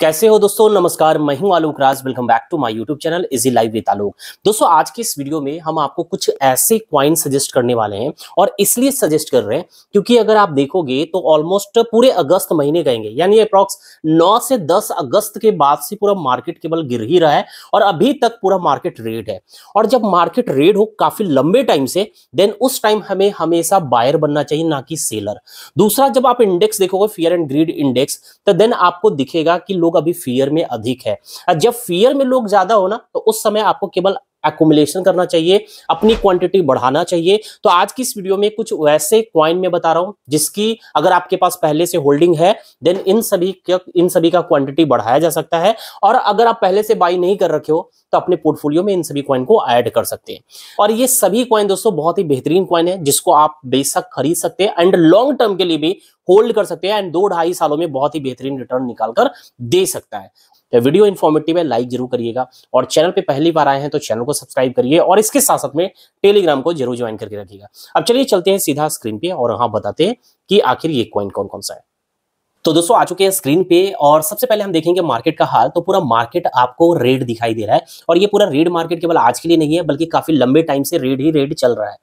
कैसे हो दोस्तों नमस्कार मैं हूं Alok Raj welcome back to my YouTube channel easy live with Alok दोस्तों आज के इस वीडियो में हम आपको कुछ ऐसे क्वाइन सजेस्ट करने वाले हैं और इसलिए सजेस्ट कर रहे हैं क्योंकि अगर आप देखोगे तो ऑलमोस्ट पूरे अगस्त महीने कहेंगे यानी अप्रॉक्स 9 से 10 अगस्त के बाद से पूरा मार्केट केवल गिर ही रहा है और अभी तक पूरा मार्केट रेड है और जब मार्केट रेड हो काफी लंबे टाइम से देन उस टाइम हमें हमेशा बायर बनना चाहिए ना कि सेलर दूसरा जब आप इंडेक्स देखोगे फियर एंड ग्रीड इंडेक्स तो देन आपको दिखेगा कि लोग लोग अभी फियर में अधिक है जब फियर में लोग ज्यादा हो ना तो उस समय आपको केवल एकुमुलेशन करना चाहिए अपनी क्वांटिटी बढ़ाना चाहिए तो आज की इस वीडियो में कुछ वैसे क्वाइन में बता रहा हूं जिसकी अगर आपके पास पहले से होल्डिंग है देन इन सभी इन सभी का क्वांटिटी बढ़ाया जा सकता है और अगर आप पहले से बाई नहीं कर रखे हो तो अपने पोर्टफोलियो में इन सभी क्वाइन को ऐड कर सकते हैं और ये सभी क्वाइन दोस्तों बहुत ही बेहतरीन क्वाइन है जिसको आप बेशक खरीद सकते हैं एंड लॉन्ग टर्म के लिए भी होल्ड कर सकते हैं एंड दो ढाई सालों में बहुत ही बेहतरीन रिटर्न निकाल कर दे सकता है तो वीडियो इन्फॉर्मेटिव है लाइक जरूर करिएगा और चैनल पे पहली बार आए हैं तो चैनल को सब्सक्राइब करिए और इसके साथ साथ में टेलीग्राम को जरूर ज्वाइन करके रखिएगा अब चलिए चलते हैं सीधा स्क्रीन पे और हाँ बताते हैं कि आखिर ये कॉइन कौन कौन सा है तो दोस्तों आ चुके हैं स्क्रीन पे और सबसे पहले हम देखेंगे मार्केट का हाल तो पूरा मार्केट आपको रेड दिखाई दे रहा है और ये पूरा रेड मार्केट केवल आज के लिए नहीं है बल्कि काफी लंबे टाइम से रेड ही रेड चल रहा है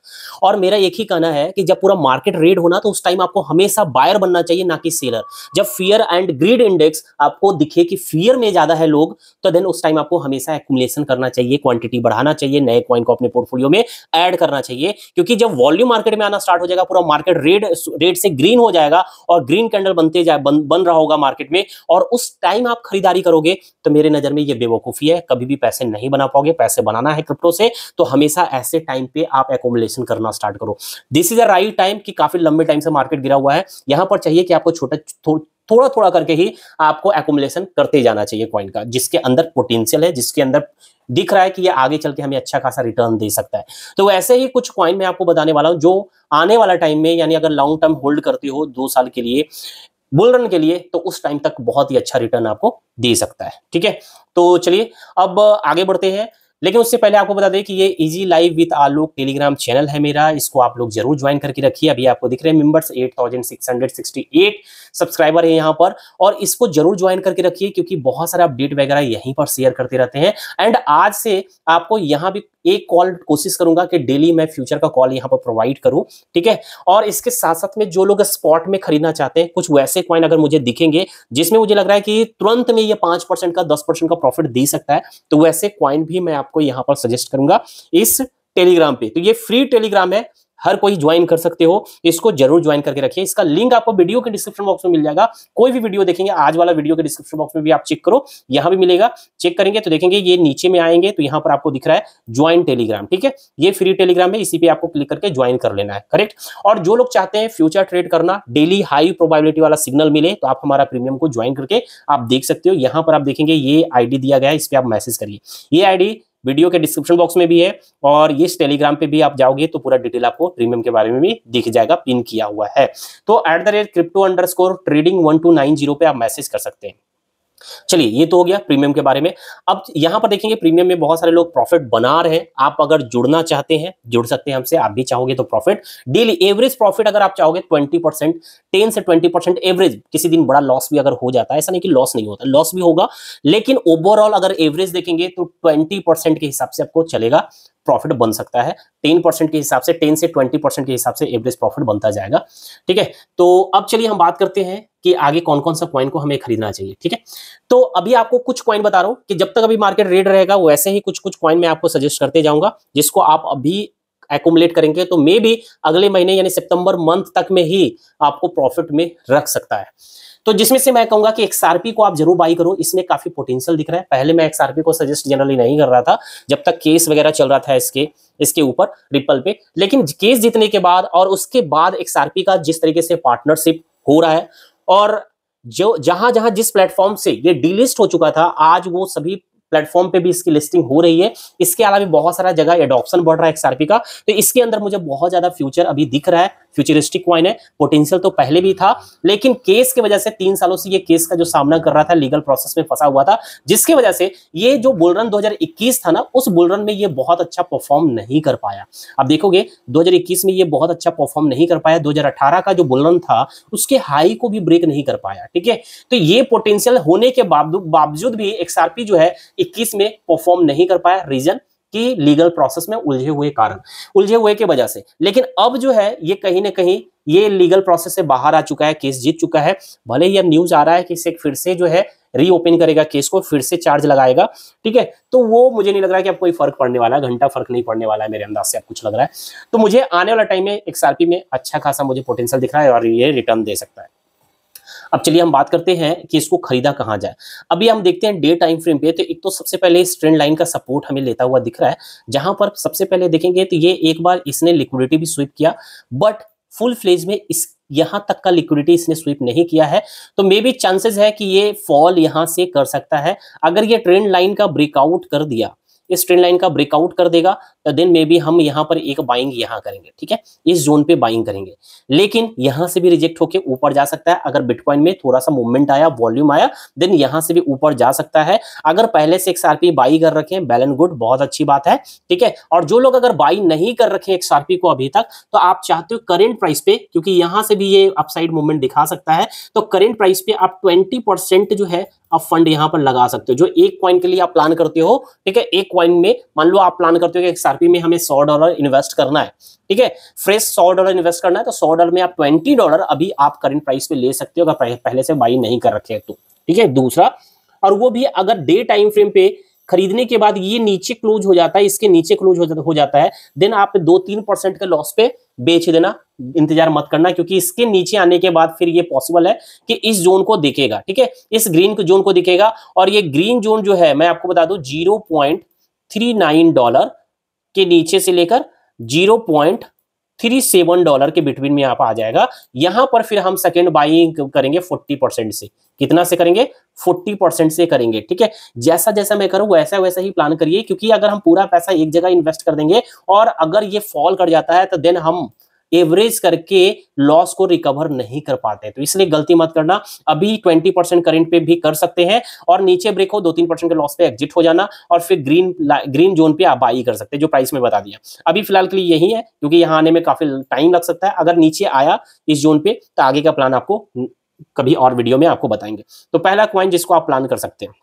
और मेरा एक ही कहना है कि जब पूरा मार्केट रेड होना तो उस टाइम आपको हमेशा बायर बनना चाहिए ना कि सेलर जब फियर एंड ग्रीड इंडेक्स आपको दिखे कि फियर में ज्यादा है लोग तो देन उस टाइम आपको हमेशा एक्मुलेशन करना चाहिए क्वांटिटी बढ़ाना चाहिए नए क्वाइन को अपने पोर्टफोलियो में एड करना चाहिए क्योंकि जब वॉल्यूम मार्केट में आना स्टार्ट हो जाएगा पूरा मार्केट रेड रेड से ग्रीन हो जाएगा और ग्रीन कैंडल बनते जाए बन बन रहा होगा मार्केट में और उस टाइम आप खरीदारी करोगे तो मेरे नज़र में ये बेवकूफ़ी है कभी भी पैसे नहीं बना पाओगे पैसे बनाना है क्रिप्टो से तो हमेशा ऐसे टाइम पे आप एकोमोलेशन करना स्टार्ट करो this is a right time कि काफ़ी लंबे टाइम से मार्केट गिरा हुआ है यहां पर चाहिए कि आपको छोटा थोड़ा थोड़ा करके ही आपको एकोमोलेशन करते जाना चाहिए कॉइन का जिसके अंदर पोटेंशियल है जिसके अंदर दिख रहा है कि ये आगे चल के हमें अच्छा खासा रिटर्न दे सकता है तो ऐसे ही कुछ कॉइन मैं आपको बताने वाला हूं जो आने वाला टाइम में यानी अगर लॉन्ग टर्म होल्ड करते हो दो साल के लिए बुल रन के लिए तो उस टाइम तक बहुत ही अच्छा रिटर्न आपको दे सकता है ठीक है तो चलिए अब आगे बढ़ते हैं लेकिन उससे पहले आपको बता दें कि ये easy live with Alok Telegram channel है मेरा इसको आप लोग जरूर ज्वाइन करके रखिए अभी आपको दिख रहे हैं मेंबर्स 8668 सब्सक्राइबर है यहाँ पर और इसको जरूर ज्वाइन करके रखिए क्योंकि बहुत सारे अपडेट वगैरह यहीं पर शेयर करते रहते हैं एंड आज से आपको यहाँ भी एक कॉल कोशिश करूंगा कि डेली मैं फ्यूचर का कॉल यहाँ पर प्रोवाइड करूँ ठीक है और इसके साथ साथ में जो लोग स्पॉट में खरीदना चाहते हैं कुछ वैसे क्वाइन अगर मुझे दिखेंगे जिसमें मुझे लग रहा है कि तुरंत में ये पांच परसेंट का दस परसेंट का प्रॉफिट दे सकता है तो वैसे क्वाइन भी मैं आपको यहाँ पर सजेस्ट करूंगा इस टेलीग्राम पे तो ये फ्री टेलीग्राम है हर कोई ज्वाइन कर सकते हो इसको जरूर ज्वाइन करके रखिए इसका लिंक आपको वीडियो के डिस्क्रिप्शन बॉक्स में मिल जाएगा कोई भी वीडियो देखेंगे आज वाला वीडियो के डिस्क्रिप्शन बॉक्स में भी आप चेक करो यहां भी मिलेगा चेक करेंगे तो देखेंगे ये नीचे में आएंगे तो यहां पर आपको दिख रहा है ज्वाइन टेलीग्राम ठीक है ये फ्री टेलीग्राम है इसी पे आपको क्लिक करके ज्वाइन कर लेना है करेक्ट और जो लोग चाहते हैं फ्यूचर ट्रेड करना डेली हाई प्रोबेबिलिटी वाला सिग्नल मिले तो आप हमारा प्रीमियम को ज्वाइन करके आप देख सकते हो यहां पर आप देखेंगे ये आईडी दिया गया है इस पर आप मैसेज करिए ये आईडी वीडियो के डिस्क्रिप्शन बॉक्स में भी है और ये टेलीग्राम पे भी आप जाओगे तो पूरा डिटेल आपको प्रीमियम के बारे में भी दिख जाएगा पिन किया हुआ है तो at the rate crypto underscore trading one two nine zero पे आप मैसेज कर सकते हैं चलिए ये तो हो गया प्रीमियम के बारे में अब यहाँ पर देखेंगे प्रीमियम में बहुत सारे लोग प्रॉफिट बना रहे हैं आप अगर जुड़ना चाहते हैं जुड़ सकते हैं हमसे आप भी चाहोगे तो प्रॉफिट डेली एवरेज प्रॉफिट अगर आप चाहोगे ट्वेंटी परसेंट टेन से ट्वेंटी परसेंट एवरेज किसी दिन बड़ा लॉस भी अगर हो जाता है ऐसा नहीं कि लॉस नहीं होता लॉस भी होगा लेकिन ओवरऑल अगर एवरेज देखेंगे तो ट्वेंटी के हिसाब से आपको चलेगा प्रॉफिट बन सकता है टेन परसेंट के हिसाब से टेन से ट्वेंटी परसेंट के हिसाब से एवरेज प्रॉफिट बनता जाएगा ठीक है तो अब चलिए हम बात करते हैं कि आगे कौन कौन सा कॉइन को हमें खरीदना चाहिए ठीक है तो अभी आपको कुछ कॉइन बता रहा हूं कि जब तक अभी मार्केट रेड रहेगा वैसे ही कुछ कुछ कॉइन मैं आपको सजेस्ट करते जाऊंगा जिसको आप अभी एकोमलेट करेंगे तो मे भी अगले महीने यानी सितंबर मंथ तक में ही आपको प्रॉफिट में रख सकता है तो जिसमें से मैं कहूंगा कि एक्सआरपी को आप जरूर बाई करो इसमें काफी पोटेंशियल दिख रहा है पहले मैं एक्सआरपी को सजेस्ट जनरली नहीं कर रहा था जब तक केस वगैरह चल रहा था इसके इसके ऊपर रिपल पे लेकिन केस जीतने के बाद और उसके बाद एक्सआरपी का जिस तरीके से पार्टनरशिप हो रहा है और जो जहां जहां जिस प्लेटफॉर्म से ये डीलिस्ट हो चुका था आज वो सभी प्लेटफॉर्म पे भी इसकी लिस्टिंग हो रही है इसके अलावा भी बहुत सारा जगह एडॉप्शन बढ़ रहा है एक्सआरपी का तो इसके अंदर मुझे बहुत ज्यादा फ्यूचर अभी दिख रहा है फ्यूचरिस्टिक क्वाइन है पोटेंशियल तो पहले भी था लेकिन केस की वजह से तीन सालों से ये केस का जो सामना कर रहा था लीगल प्रोसेस में फंसा हुआ था जिसके वजह से ये जो बुलरन 2021 था ना उस बुलरन में ये बहुत अच्छा परफॉर्म नहीं कर पाया अब देखोगे 2021 में ये बहुत अच्छा परफॉर्म नहीं कर पाया 2018 का जो बुलरन था उसके हाई को भी ब्रेक नहीं कर पाया ठीक है तो ये पोटेंशियल होने के बावजूद भी एक्सआरपी जो है 2021 में परफॉर्म नहीं कर पाया रीजन कि लीगल प्रोसेस में उलझे हुए कारण उलझे हुए की वजह से लेकिन अब जो है ये कहीं ना कहीं ये लीगल प्रोसेस से बाहर आ चुका है केस जीत चुका है भले ही अब न्यूज आ रहा है कि इसे फिर से जो है रीओपन करेगा केस को फिर से चार्ज लगाएगा ठीक है तो वो मुझे नहीं लग रहा है कि अब कोई फर्क पड़ने वाला है घंटा फर्क नहीं पड़ने वाला है मेरे अंदाज से अब कुछ लग रहा है तो मुझे आने वाला टाइम में एक्सआरपी में अच्छा खासा मुझे पोटेंशियल दिख रहा है और ये रिटर्न दे सकता है अब चलिए हम बात करते हैं कि इसको खरीदा कहाँ जाए अभी हम देखते हैं डे टाइम फ्रेम पे तो एक तो सबसे पहले इस ट्रेंड लाइन का सपोर्ट हमें लेता हुआ दिख रहा है जहां पर सबसे पहले देखेंगे तो ये एक बार इसने लिक्विडिटी भी स्वीप किया बट फुल फ्लेज में इस यहां तक का लिक्विडिटी इसने स्वीप नहीं किया है तो मे बी चांसेस है कि ये फॉल यहां से कर सकता है अगर ये ट्रेंड लाइन का ब्रेकआउट कर दिया इस ट्रेंड लाइन का ब्रेकआउट कर देगा तो देन मे बी हम यहाँ पर एक बाइंग यहाँ करेंगे ठीक है इस जोन पे बाइंग करेंगे लेकिन यहाँ से भी रिजेक्ट होके ऊपर जा सकता है अगर बिटकॉइन में थोड़ा सा मूवमेंट आया वॉल्यूम आया देन यहाँ से भी ऊपर जा सकता है अगर पहले से एक्सआरपी बाई कर रखे बैलन गुड बहुत अच्छी बात है ठीक है और जो लोग अगर बाई नहीं कर रखे एक्सआरपी को अभी तक तो आप चाहते हो करेंट प्राइस पे क्योंकि यहाँ से भी ये अपसाइड मूवमेंट दिखा सकता है तो करेंट प्राइस पे आप ट्वेंटी जो है आप फंड यहाँ पर लगा सकते हो जो एक क्वाइन के लिए आप प्लान करते हो ठीक है एक क्वाइन में मान लो आप प्लान करते हो कि एक्सआरपी में हमें सौ डॉलर इन्वेस्ट करना है ठीक है फ्रेश सौ डॉलर इन्वेस्ट करना है तो सौ डॉलर में आप ट्वेंटी डॉलर अभी आप करंट प्राइस पे ले सकते हो अगर पहले से बाई नहीं कर रखे तो ठीक है दूसरा और वो भी अगर डे टाइम फ्रेम पे खरीदने के बाद ये नीचे क्लोज हो जाता है इसके नीचे क्लोज हो जाता है देन आप दो तीन परसेंट के लॉस पे बेच देना इंतजार मत करना क्योंकि इसके नीचे आने के बाद फिर ये पॉसिबल है कि इस जोन को दिखेगा ठीक है इस ग्रीन जोन को दिखेगा और ये ग्रीन जोन जो है मैं आपको बता दू zero point three nine dollar के नीचे से लेकर zero point three seven dollar के बिटवीन में यहाँ पर आ जाएगा यहां पर फिर हम सेकेंड बाइंग करेंगे फोर्टी परसेंट से कितना से करेंगे फोर्टी परसेंट से करेंगे ठीक है जैसा जैसा मैं करूँ वैसा वैसा ही प्लान करिए क्योंकि अगर हम पूरा पैसा एक जगह इन्वेस्ट कर देंगे और अगर ये फॉल कर जाता है तो देन हम एवरेज करके लॉस को रिकवर नहीं कर पाते तो इसलिए गलती मत करना अभी ट्वेंटी परसेंट करेंट पे भी कर सकते हैं और नीचे ब्रेक हो दो तीन परसेंट के लॉस पे एग्जिट हो जाना और फिर ग्रीन ग्रीन जोन पे आप बाई कर सकते हैं जो प्राइस में बता दिया अभी फिलहाल के लिए यही है क्योंकि यहाँ आने में काफी टाइम लग सकता है अगर नीचे आया इस जोन पे तो आगे का प्लान आपको कभी और वीडियो में आपको बताएंगे तो पहला क्वाइन जिसको आप प्लान कर सकते हैं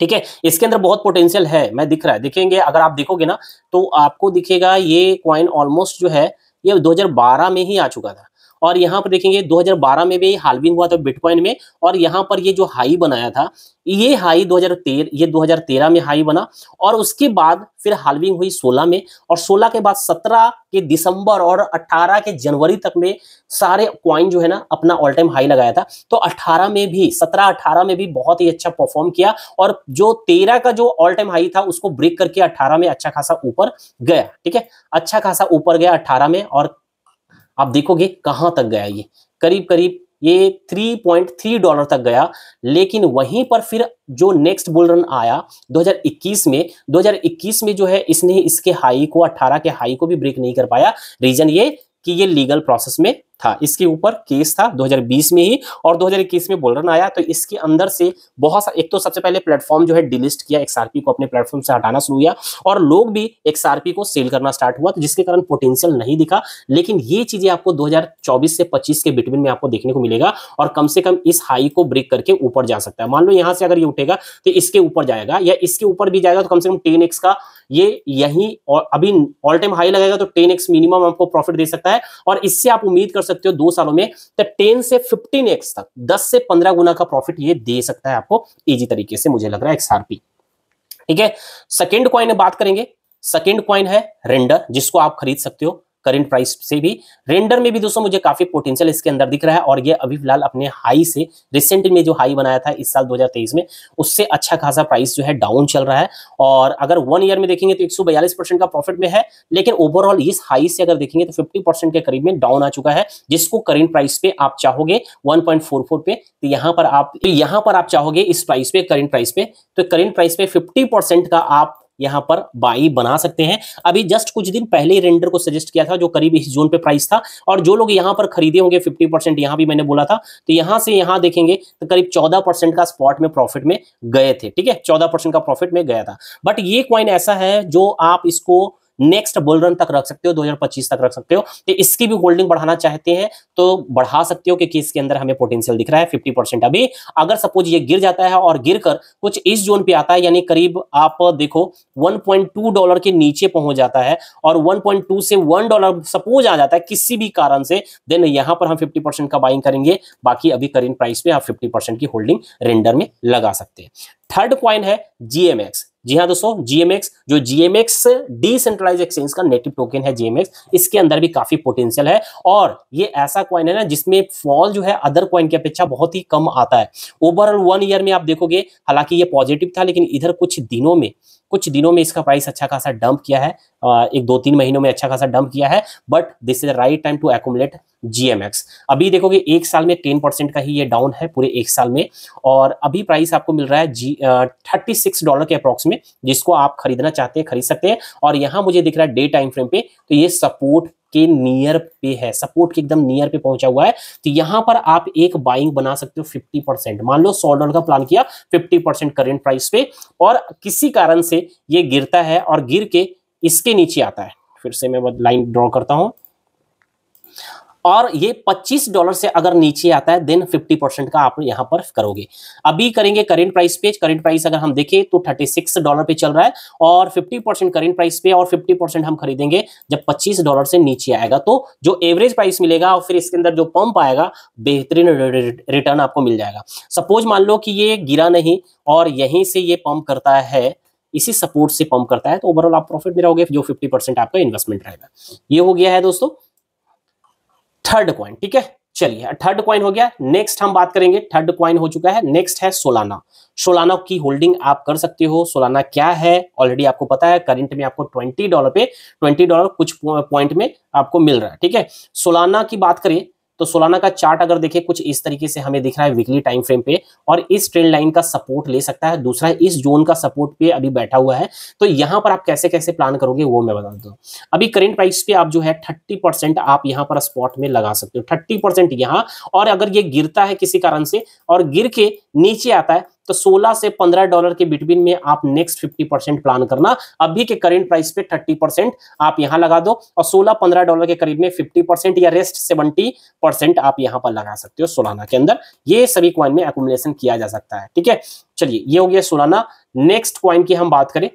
ठीक है इसके अंदर बहुत पोटेंशियल है मैं दिख रहा है दिखेंगे अगर आप देखोगे ना तो आपको दिखेगा ये क्वाइन ऑलमोस्ट जो है ये 2012 में ही आ चुका था और यहाँ पर देखेंगे 2012 में भी हालविंग हुआ था बिटकॉइन में और यहाँ पर ये जो हाई बनाया था ये हाई 2013 ये 2013 में हाई बना और उसके बाद फिर हालविंग हुई 16 में और 16 के बाद 17 के दिसंबर और 18 के जनवरी तक में सारे क्वाइन जो है ना अपना ऑल टाइम हाई लगाया था तो 18 में भी 17 18 में भी बहुत ही अच्छा परफॉर्म किया और जो तेरह का जो ऑल टाइम हाई था उसको ब्रेक करके 18 में अच्छा खासा ऊपर गया ठीक है अच्छा खासा ऊपर गया 18 में और आप देखोगे कहाँ तक गया ये करीब करीब ये 3.3 डॉलर तक गया लेकिन वहीं पर फिर जो नेक्स्ट बुल रन आया 2021 में 2021 में जो है इसने इसके हाई को 18 के हाई को भी ब्रेक नहीं कर पाया रीजन ये कि ये लीगल प्रोसेस में था इसके ऊपर केस था 2020 में ही और 2021 में बोलरन आया तो इसके अंदर से बहुत सा एक तो सबसे पहले प्लेटफॉर्म जो है डिलिस्ट किया एक्सआरपी को अपने प्लेटफॉर्म से हटाना शुरू किया और लोग भी एक्सआरपी को सेल करना स्टार्ट हुआ तो जिसके कारण पोटेंशियल नहीं दिखा लेकिन ये चीजें आपको 2024 से 25 के बिटवीन में आपको देखने को मिलेगा और कम से कम इस हाई को ब्रेक करके ऊपर जा सकता है मान लो यहां से अगर ये उठेगा तो इसके ऊपर जाएगा या इसके ऊपर भी जाएगा तो कम से कम टेन का ये यही अभी ऑल टाइम हाई लगेगा तो टेन मिनिमम आपको प्रॉफिट दे सकता है और इससे आप उम्मीद कर सकते हो दो सालों में तो टेन से फिफ्टीन एक्स तक दस से पंद्रह गुना का प्रॉफिट ये दे सकता है आपको इजी तरीके से मुझे लग रहा है एक्सआरपी ठीक है सेकेंड क्वाइन बात करेंगे सेकेंड क्वाइन है रेंडर जिसको आप खरीद सकते हो करंट प्राइस से भी रेंडर में भी दोस्तों मुझे काफी पोटेंशियल इसके अंदर दिख रहा है और ये अभी फिलहाल अपने हाई से रिसेंट में जो हाई बनाया था इस साल 2023 में उससे अच्छा खासा प्राइस जो है डाउन चल रहा है और अगर वन ईयर में देखेंगे तो एक का प्रॉफिट में है लेकिन ओवरऑल इस हाई से अगर देखेंगे तो फिफ्टी के करीब में डाउन आ चुका है जिसको करेंट प्राइस पे आप चाहोगे वन पे तो यहाँ पर आप यहाँ पर आप चाहोगे इस प्राइस पे करेंट प्राइस पे तो करेंट प्राइस पे फिफ्टी परसेंट का आप यहां पर बाई बना सकते हैं अभी जस्ट कुछ दिन पहले ही रेंडर को सजेस्ट किया था जो करीब इस जोन पे प्राइस था और जो लोग यहां पर खरीदे होंगे 50 परसेंट यहां भी मैंने बोला था तो यहां से यहां देखेंगे तो करीब 14 परसेंट का स्पॉट में प्रॉफिट में गए थे ठीक है 14 परसेंट का प्रॉफिट में गया था बट ये क्वाइन ऐसा है जो आप इसको नेक्स्ट रन तक रख सकते हो 2025 तक रख सकते हो तो इसकी भी होल्डिंग बढ़ाना चाहते हैं तो बढ़ा सकते हो क्योंकि इसके अंदर हमें पोटेंशियल दिख रहा है परसेंट अभी अगर सपोज ये गिर जाता है और गिर कर कुछ इस जोन पे आता है यानी करीब आप देखो 1.2 डॉलर के नीचे पहुंच जाता है और वन से वन डॉलर सपोज आ जाता है किसी भी कारण से देन यहां पर हम फिफ्टी परसेंट का बाइंग करेंगे बाकी अभी करेंट प्राइस पे आप फिफ्टी परसेंट की होल्डिंग रेंडर में लगा सकते हैं थर्ड पॉइंट है जीएमएक्स जी हाँ दोस्तों जीएमएक्स जो जीएमएक्स डिसेंट्रलाइज एक्सचेंज का नेटिव टोकन है जीएमएक्स इसके अंदर भी काफी पोटेंशियल है और ये ऐसा क्वाइन है ना जिसमें फॉल जो है अदर क्वाइन की अपेक्षा बहुत ही कम आता है ओवरऑल वन ईयर में आप देखोगे हालांकि ये पॉजिटिव था लेकिन इधर कुछ दिनों में कुछ दिनों में इसका प्राइस अच्छा खासा डंप किया है एक दो तीन महीनों में अच्छा खासा डंप किया है but this is the right time to accumulate GMX अभी देखोगे एक साल में टेन परसेंट का ही ये डाउन है पूरे एक साल में और अभी प्राइस आपको मिल रहा है जी थर्टी सिक्स डॉलर के अप्रॉक्स में जिसको आप खरीदना चाहते हैं खरीद सकते हैं और यहां मुझे दिख रहा है डे टाइम फ्रेम पे तो ये सपोर्ट के नियर पे है सपोर्ट के एकदम नियर पे पहुंचा हुआ है तो यहां पर आप एक बाइंग बना सकते हो फिफ्टी परसेंट मान लो सौ डॉलर का प्लान किया फिफ्टी परसेंट करेंट प्राइस पे और किसी कारण से ये गिरता है और गिर के इसके नीचे आता है फिर से मैं लाइन ड्रॉ करता हूं और ये 25 डॉलर से अगर नीचे आता है देन 50 परसेंट का आप यहां पर करोगे अभी करेंगे करेंट प्राइस पे करेंट प्राइस अगर हम देखें तो 36 डॉलर पे चल रहा है और 50 परसेंट करेंट प्राइस पे और 50 परसेंट हम खरीदेंगे जब 25 डॉलर से नीचे आएगा तो जो एवरेज प्राइस मिलेगा और फिर इसके अंदर जो पंप आएगा बेहतरीन रिटर्न आपको मिल जाएगा सपोज मान लो कि ये गिरा नहीं और यहीं से ये पंप करता है इसी सपोर्ट से पंप करता है तो ओवरऑल आप प्रॉफिट में जो 50 परसेंट आपका इन्वेस्टमेंट रहेगा ये हो गया है दोस्तों थर्ड क्वाइन ठीक है चलिए थर्ड क्वाइन हो गया नेक्स्ट हम बात करेंगे थर्ड क्वाइन हो चुका है नेक्स्ट है सोलाना सोलाना की होल्डिंग आप कर सकते हो सोलाना क्या है ऑलरेडी आपको पता है करंट में आपको ट्वेंटी डॉलर पे ट्वेंटी डॉलर कुछ पॉइंट में आपको मिल रहा है ठीक है सोलाना की बात करें तो सोलाना का चार्ट अगर देखें कुछ इस तरीके से हमें दिख रहा है वीकली टाइम फ्रेम पे और इस ट्रेंड लाइन का सपोर्ट ले सकता है दूसरा इस जोन का सपोर्ट पे अभी बैठा हुआ है तो यहां पर आप कैसे कैसे प्लान करोगे वो मैं बता दू अभी करेंट प्राइस पे आप जो है थर्टी परसेंट आप यहाँ पर स्पॉट में लगा सकते हो थर्टी परसेंट और अगर ये गिरता है किसी कारण से और गिर के नीचे आता है तो 16 से 15 डॉलर के बिटवीन में आप नेक्स्ट 50 परसेंट प्लान करना अभी के करेंट प्राइस पे 30 परसेंट आप यहां लगा दो और 16-15 डॉलर के करीब में 50 परसेंट या रेस्ट 70 परसेंट आप यहां पर लगा सकते हो सोलाना के अंदर ये सभी क्वाइन में एकुमुलेशन किया जा सकता है ठीक है चलिए ये हो गया सोलाना नेक्स्ट क्वाइन की हम बात करें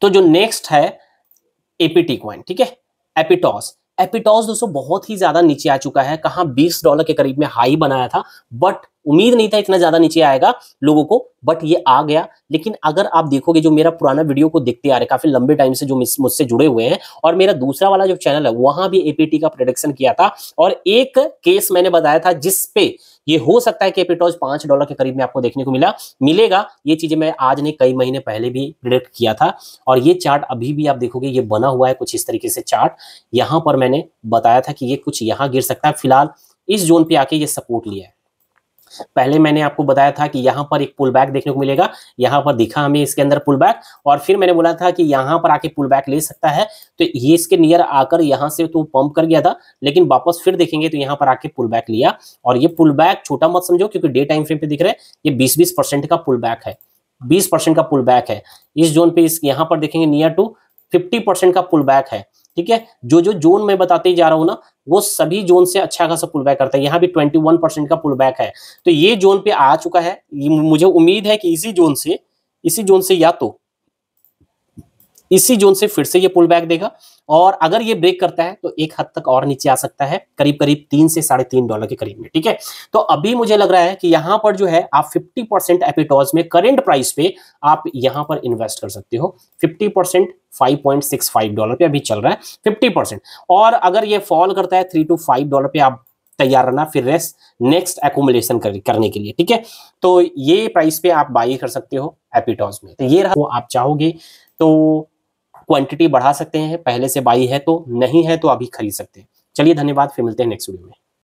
तो जो नेक्स्ट है एपीटी क्वाइन ठीक है एपिटॉस एपिटॉस दोस्तों बहुत ही ज्यादा नीचे आ चुका है कहा 20 डॉलर के करीब में हाई बनाया था बट उम्मीद नहीं था इतना ज्यादा नीचे आएगा लोगों को बट ये आ गया लेकिन अगर आप देखोगे जो मेरा पुराना वीडियो को देखते आ रहे काफी लंबे टाइम से जो मुझसे जुड़े हुए हैं और मेरा दूसरा वाला जो चैनल है वहां भी एपीटी का प्रोडक्शन किया था और एक केस मैंने बताया था जिसपे ये हो सकता है कि पांच डॉलर के करीब में आपको देखने को मिला मिलेगा ये चीजें मैं आज ने कई महीने पहले भी प्रिडिक्ट किया था और ये चार्ट अभी भी आप देखोगे ये बना हुआ है कुछ इस तरीके से चार्ट यहां पर मैंने बताया था कि ये कुछ यहां गिर सकता है फिलहाल इस जोन पे आके ये सपोर्ट लिया है पहले मैंने आपको बताया था कि यहाँ पर एक पुल बैक देखने को मिलेगा यहाँ पर दिखा हमें इसके अंदर पुल बैक और फिर मैंने बोला था कि यहाँ पर आके पुल बैक ले सकता है तो ये इसके नियर आकर यहाँ से तो पंप कर गया था लेकिन वापस फिर देखेंगे तो यहाँ पर आके पुल बैक लिया और ये पुल बैक छोटा मत समझो क्योंकि डे टाइम फ्रेम पे दिख रहे ये बीस बीस परसेंट का पुल बैक है बीस परसेंट का पुल बैक है इस जोन पे इस यहाँ पर देखेंगे नियर टू फिफ्टी परसेंट का पुल बैक है ठीक है जो जो जोन में बताते जा रहा हूं ना वो सभी जोन से अच्छा खासा पुल बैक करता है यहाँ भी 21 परसेंट का पुल बैक है तो ये जोन पे आ चुका है मुझे उम्मीद है कि इसी जोन से इसी जोन से या तो इसी जोन से फिर से ये पुल बैक देगा और अगर ये ब्रेक करता है तो एक हद तक और नीचे आ सकता है करीब करीब तीन से साढ़े तीन डॉलर के करीब में ठीक है तो अभी मुझे लग रहा है कि यहां पर जो है आप 50% परसेंट एपिटॉज में करेंट प्राइस पे आप यहां पर इन्वेस्ट कर सकते हो 50% परसेंट 5.65 डॉलर पे अभी चल रहा है फिफ्टी परसेंट और अगर ये फॉल करता है थ्री टू फाइव डॉलर पे आप तैयार रहना फिर रेस्ट नेक्स्ट एकोमोडेशन कर, करने के लिए ठीक है तो ये प्राइस पे आप बाई कर सकते हो एपिटॉज में तो ये रहा वो आप चाहोगे तो क्वांटिटी बढ़ा सकते हैं पहले से बाई है तो नहीं है तो अभी खरीद सकते हैं चलिए धन्यवाद फिर मिलते हैं नेक्स्ट वीडियो में